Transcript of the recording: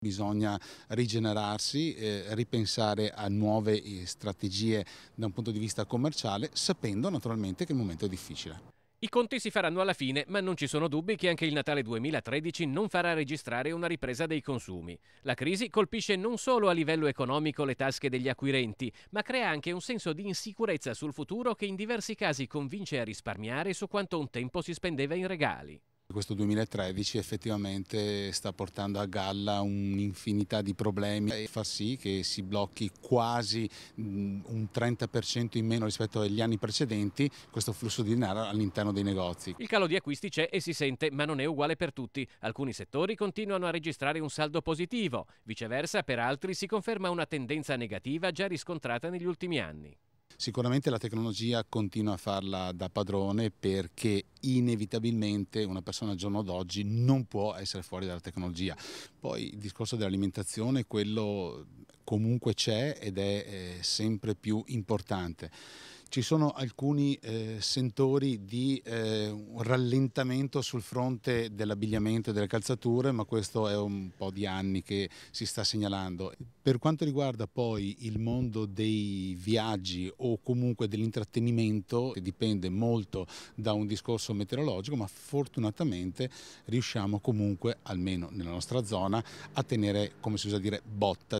Bisogna rigenerarsi, eh, ripensare a nuove eh, strategie da un punto di vista commerciale, sapendo naturalmente che il momento è difficile. I conti si faranno alla fine, ma non ci sono dubbi che anche il Natale 2013 non farà registrare una ripresa dei consumi. La crisi colpisce non solo a livello economico le tasche degli acquirenti, ma crea anche un senso di insicurezza sul futuro che in diversi casi convince a risparmiare su quanto un tempo si spendeva in regali questo 2013 effettivamente sta portando a galla un'infinità di problemi e fa sì che si blocchi quasi un 30% in meno rispetto agli anni precedenti questo flusso di denaro all'interno dei negozi. Il calo di acquisti c'è e si sente, ma non è uguale per tutti. Alcuni settori continuano a registrare un saldo positivo, viceversa per altri si conferma una tendenza negativa già riscontrata negli ultimi anni. Sicuramente la tecnologia continua a farla da padrone perché inevitabilmente una persona al giorno d'oggi non può essere fuori dalla tecnologia. Poi il discorso dell'alimentazione, quello comunque c'è ed è eh, sempre più importante ci sono alcuni eh, sentori di eh, rallentamento sul fronte dell'abbigliamento e delle calzature, ma questo è un po' di anni che si sta segnalando. Per quanto riguarda poi il mondo dei viaggi o comunque dell'intrattenimento, dipende molto da un discorso meteorologico, ma fortunatamente riusciamo comunque, almeno nella nostra zona, a tenere, come si usa dire, botta.